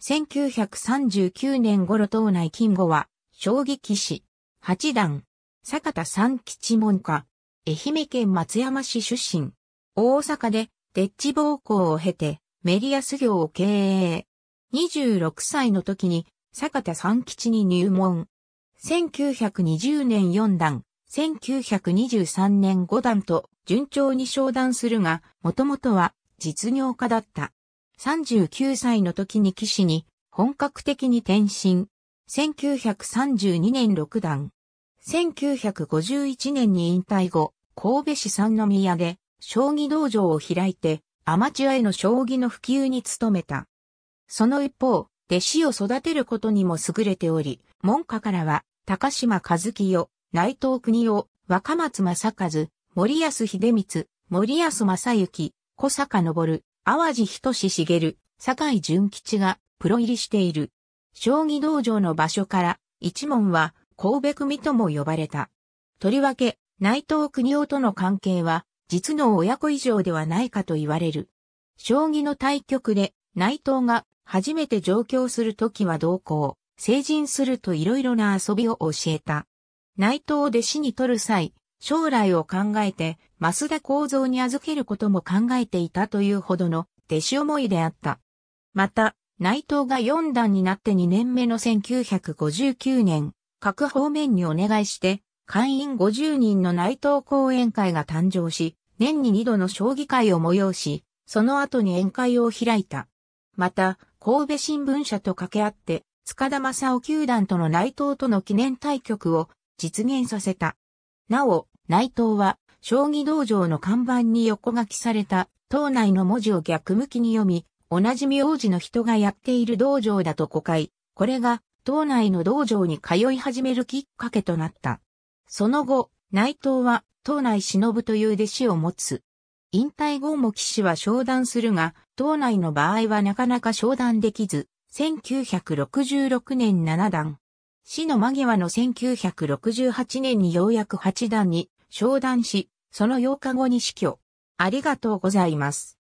1939年頃党内金吾は、将棋騎士、八段、坂田三吉門下、愛媛県松山市出身、大阪で、デッチ暴行を経て、メディアス業を経営。26歳の時に、坂田三吉に入門。1920年四段、1923年五段と順調に商談するが、もともとは実業家だった。39歳の時に騎士に本格的に転身。1932年六段。1951年に引退後、神戸市三宮で将棋道場を開いてアマチュアへの将棋の普及に努めた。その一方、弟子を育てることにも優れており、門下からは高島和樹よ、内藤国夫、若松正和、森安秀光、森安正幸、小坂昇、淡路仁志茂、坂井純吉がプロ入りしている。将棋道場の場所から、一門は神戸組とも呼ばれた。とりわけ、内藤国夫との関係は、実の親子以上ではないかと言われる。将棋の対局で、内藤が初めて上京するときは同行、成人するといろいろな遊びを教えた。内藤を弟子に取る際、将来を考えて、増田構造に預けることも考えていたというほどの弟子思いであった。また、内藤が四段になって2年目の1959年、各方面にお願いして、会員50人の内藤講演会が誕生し、年に2度の将棋会を催し、その後に宴会を開いた。また、神戸新聞社と掛け合って、塚田正夫球団との内藤との記念対局を実現させた。なお、内藤は、将棋道場の看板に横書きされた、島内の文字を逆向きに読み、同じ名字の人がやっている道場だと誤解。これが、島内の道場に通い始めるきっかけとなった。その後、内藤は、島内忍という弟子を持つ。引退後も騎士は商談するが、島内の場合はなかなか商談できず、1966年7段。死の間際の1968年にようやく8段に商談し、その8日後に死去。ありがとうございます。